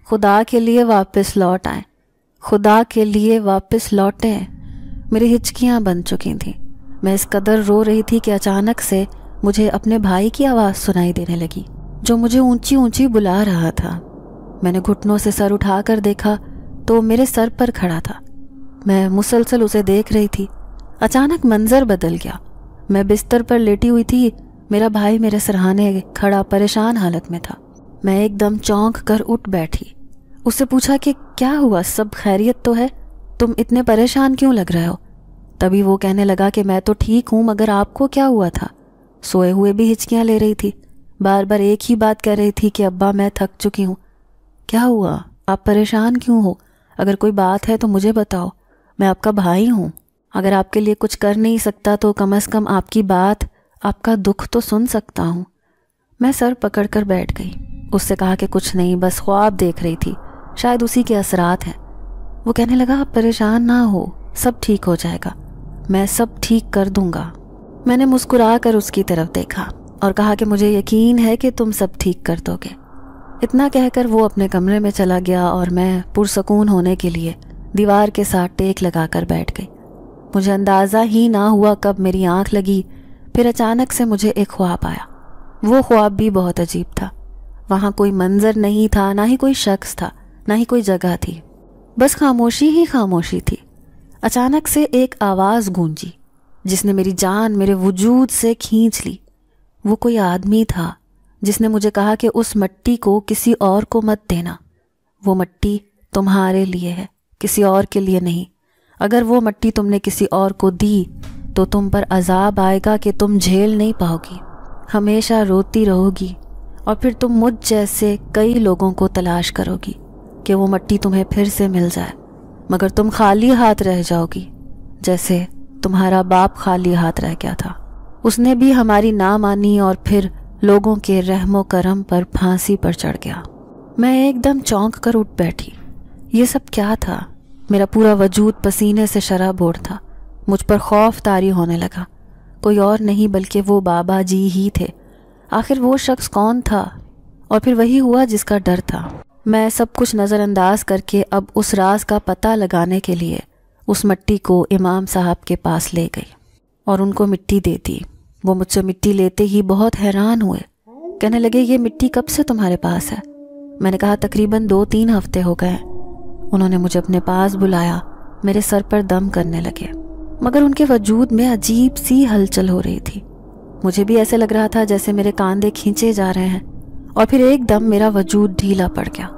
खुदा के लिए वापस लौट आए खुदा के लिए वापस लौटे मेरी हिचकियाँ बन चुकी थीं मैं इस कदर रो रही थी कि अचानक से मुझे अपने भाई की आवाज़ सुनाई देने लगी जो मुझे ऊंची ऊंची बुला रहा था मैंने घुटनों से सर उठाकर देखा तो मेरे सर पर खड़ा था मैं मुसलसल उसे देख रही थी अचानक मंजर बदल गया मैं बिस्तर पर लेटी हुई थी मेरा भाई मेरे सरहाने खड़ा परेशान हालत में था मैं एकदम चौंक कर उठ बैठी उससे पूछा कि क्या हुआ सब खैरियत तो है तुम इतने परेशान क्यों लग रहे हो तभी वो कहने लगा कि मैं तो ठीक हूं मगर आपको क्या हुआ था सोए हुए भी हिचकियां ले रही थी बार बार एक ही बात कह रही थी कि अब्बा मैं थक चुकी हूँ क्या हुआ आप परेशान क्यों हो अगर कोई बात है तो मुझे बताओ मैं आपका भाई हूँ अगर आपके लिए कुछ कर नहीं सकता तो कम अज़ कम आपकी बात आपका दुख तो सुन सकता हूँ मैं सर पकड़ कर बैठ गई उससे कहा कि कुछ नहीं बस ख्वाब देख रही थी शायद उसी के असरात हैं वो कहने लगा आप परेशान ना हो सब ठीक हो जाएगा मैं सब ठीक कर दूंगा मैंने मुस्कुरा कर उसकी तरफ देखा और कहा कि मुझे यकीन है कि तुम सब ठीक कर दोगे इतना कहकर वो अपने कमरे में चला गया और मैं पुरसकून होने के लिए दीवार के साथ टेक लगाकर बैठ गई मुझे अंदाज़ा ही ना हुआ कब मेरी आंख लगी फिर अचानक से मुझे एक ख्वाब आया वो ख्वाब भी बहुत अजीब था वहाँ कोई मंजर नहीं था ना ही कोई शख्स था ना ही कोई जगह थी बस खामोशी ही खामोशी थी अचानक से एक आवाज़ गूंजी जिसने मेरी जान मेरे वजूद से खींच ली वो कोई आदमी था जिसने मुझे कहा कि उस मट्टी को किसी और को मत देना वो मट्टी तुम्हारे लिए है किसी और के लिए नहीं अगर वो मट्टी तुमने किसी और को दी तो तुम पर अजाब आएगा कि तुम झेल नहीं पाओगी हमेशा रोती रहोगी और फिर तुम मुझ जैसे कई लोगों को तलाश करोगी कि वो मट्टी तुम्हें फिर से मिल जाए मगर तुम खाली हाथ रह जाओगी जैसे तुम्हारा बाप खाली हाथ रह गया था उसने भी हमारी ना मानी और फिर लोगों के रहमो करम पर फांसी पर चढ़ गया मैं एकदम चौंक कर उठ बैठी ये सब क्या था मेरा पूरा वजूद पसीने से शराबोर था मुझ पर खौफ तारी होने लगा कोई और नहीं बल्कि वो बाबा जी ही थे आखिर वो शख्स कौन था और फिर वही हुआ जिसका डर था मैं सब कुछ नज़रअंदाज करके अब उस राज का पता लगाने के लिए उस मट्टी को इमाम साहब के पास ले गई और उनको मिट्टी दे दी वो मुझसे मिट्टी लेते ही बहुत हैरान हुए कहने लगे ये मिट्टी कब से तुम्हारे पास है मैंने कहा तकरीबन दो तीन हफ्ते हो गए उन्होंने मुझे अपने पास बुलाया मेरे सर पर दम करने लगे मगर उनके वजूद में अजीब सी हलचल हो रही थी मुझे भी ऐसे लग रहा था जैसे मेरे कांधे खींचे जा रहे हैं और फिर एकदम मेरा वजूद ढीला पड़ गया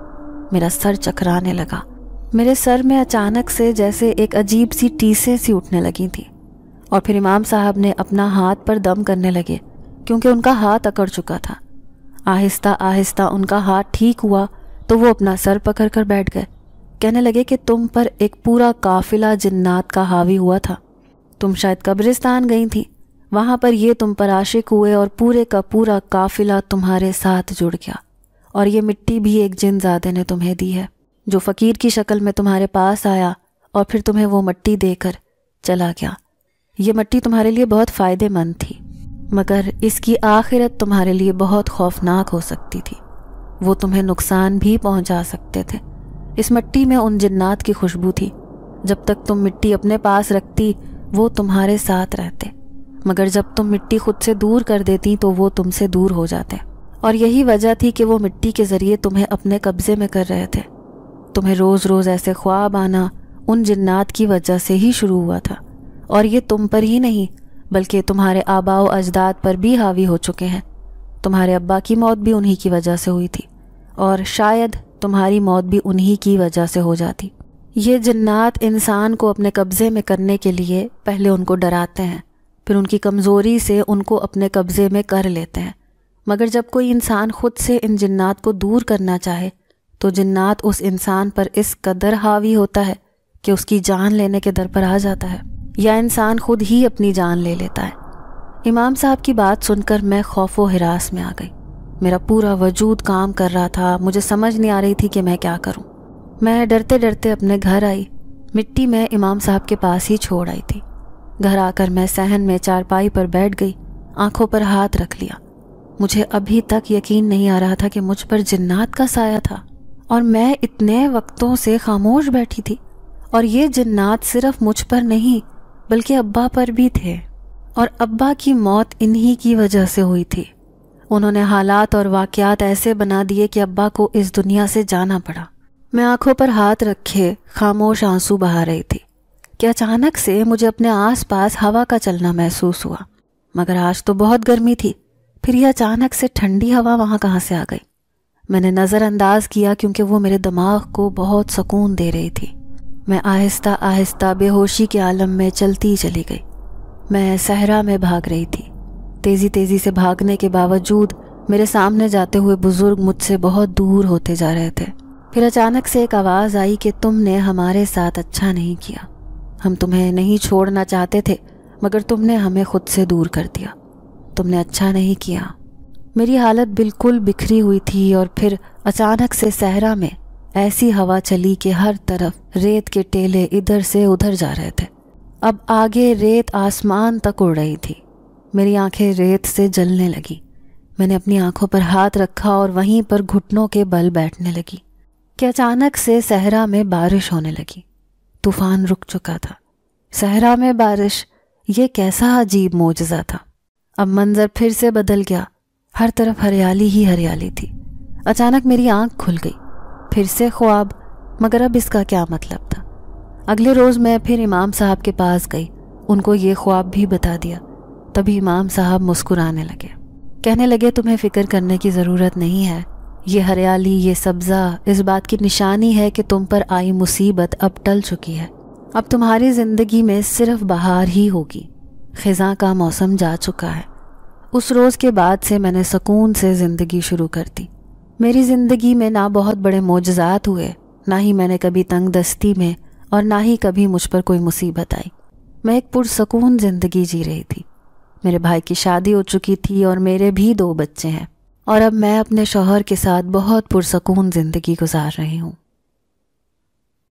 मेरा सर चकराने लगा मेरे सर में अचानक से जैसे एक अजीब सी टीसें सी उठने लगी थी और फिर इमाम साहब ने अपना हाथ पर दम करने लगे क्योंकि उनका हाथ अकड़ चुका था आहिस्ता आहिस्ता उनका हाथ ठीक हुआ तो वो अपना सर पकड़ कर बैठ गए कहने लगे कि तुम पर एक पूरा काफिला जन्नात का हावी हुआ था तुम शायद कब्रिस्तान गई थी वहाँ पर ये तुम पर आशिक हुए और पूरे का पूरा काफिला तुम्हारे साथ जुड़ गया और ये मिट्टी भी एक जिनजादे ने तुम्हें दी है जो फ़कीर की शक्ल में तुम्हारे पास आया और फिर तुम्हें वो मिट्टी देकर चला गया ये मट्टी तुम्हारे लिए बहुत फ़ायदेमंद थी मगर इसकी आखिरत तुम्हारे लिए बहुत खौफनाक हो सकती थी वो तुम्हें नुकसान भी पहुंचा सकते थे इस मिट्टी में उन जिन्नात की खुशबू थी जब तक तुम मिट्टी अपने पास रखती वो तुम्हारे साथ रहते मगर जब तुम मिट्टी खुद से दूर कर देती तो वो तुमसे दूर हो जाते और यही वजह थी कि वो मिट्टी के ज़रिए तुम्हें अपने कब्ज़े में कर रहे थे तुम्हें रोज़ रोज़ ऐसे ख्वाब आना उन जिन्नात की वजह से ही शुरू हुआ था और ये तुम पर ही नहीं बल्कि तुम्हारे आबाओ अजदाद पर भी हावी हो चुके हैं तुम्हारे अब्बा की मौत भी उन्हीं की वजह से हुई थी और शायद तुम्हारी मौत भी उन्हीं की वजह से हो जाती ये जन्नात इंसान को अपने कब्ज़े में करने के लिए पहले उनको डराते हैं फिर उनकी कमज़ोरी से उनको अपने कब्ज़े में कर लेते हैं मगर जब कोई इंसान खुद से इन जन्नात को दूर करना चाहे तो जन्नात उस इंसान पर इस कदर हावी होता है कि उसकी जान लेने के दर पर आ जाता है या इंसान खुद ही अपनी जान ले लेता है इमाम साहब की बात सुनकर मैं खौफ व हिरास में आ गई मेरा पूरा वजूद काम कर रहा था मुझे समझ नहीं आ रही थी कि मैं क्या करूं। मैं डरते डरते अपने घर आई मिट्टी मैं इमाम साहब के पास ही छोड़ आई थी घर आकर मैं सहन में चारपाई पर बैठ गई आंखों पर हाथ रख लिया मुझे अभी तक यकीन नहीं आ रहा था कि मुझ पर जिन्नात का साया था और मैं इतने वक्तों से खामोश बैठी थी और ये जिन्नात सिर्फ मुझ पर नहीं बल्कि अब्बा पर भी थे और अब्बा की मौत इन्हीं की वजह से हुई थी उन्होंने हालात और वाकयात ऐसे बना दिए कि अब्बा को इस दुनिया से जाना पड़ा मैं आंखों पर हाथ रखे खामोश आंसू बहा रही थी कि अचानक से मुझे अपने आसपास हवा का चलना महसूस हुआ मगर आज तो बहुत गर्मी थी फिर यह अचानक से ठंडी हवा वहाँ कहाँ से आ गई मैंने नज़रअंदाज किया क्योंकि वो मेरे दिमाग को बहुत सुकून दे रही थी मैं आहिस्ता आहिस्ता बेहोशी के आलम में चलती चली गई मैं सहरा में भाग रही थी तेज़ी तेज़ी से भागने के बावजूद मेरे सामने जाते हुए बुज़ुर्ग मुझसे बहुत दूर होते जा रहे थे फिर अचानक से एक आवाज़ आई कि तुमने हमारे साथ अच्छा नहीं किया हम तुम्हें नहीं छोड़ना चाहते थे मगर तुमने हमें खुद से दूर कर दिया तुमने अच्छा नहीं किया मेरी हालत बिल्कुल बिखरी हुई थी और फिर अचानक से सहरा में ऐसी हवा चली कि हर तरफ रेत के टेले इधर से उधर जा रहे थे अब आगे रेत आसमान तक उड़ रही थी मेरी आंखें रेत से जलने लगी मैंने अपनी आंखों पर हाथ रखा और वहीं पर घुटनों के बल बैठने लगी कि अचानक से सहरा में बारिश होने लगी तूफान रुक चुका था सहरा में बारिश ये कैसा अजीब मोजा था अब मंजर फिर से बदल गया हर तरफ हरियाली ही हरियाली थी अचानक मेरी आंख खुल गई फिर से ख्वाब मगर अब इसका क्या मतलब था अगले रोज़ मैं फिर इमाम साहब के पास गई उनको ये ख्वाब भी बता दिया तभी इमाम साहब मुस्कुराने लगे कहने लगे तुम्हें फ़िक्र करने की ज़रूरत नहीं है ये हरियाली ये सब्ज़ा इस बात की निशानी है कि तुम पर आई मुसीबत अब टल चुकी है अब तुम्हारी ज़िंदगी में सिर्फ बहार ही होगी ख़ज़ा का मौसम जा चुका है उस रोज़ के बाद से मैंने सुकून से ज़िंदगी शुरू कर दी मेरी ज़िंदगी में ना बहुत बड़े मोजात हुए ना ही मैंने कभी तंग दस्ती में और ना ही कभी मुझ पर कोई मुसीबत आई मैं एक पुरसकून ज़िंदगी जी रही थी मेरे भाई की शादी हो चुकी थी और मेरे भी दो बच्चे हैं और अब मैं अपने शोहर के साथ बहुत पुरसकून ज़िंदगी गुजार रही हूँ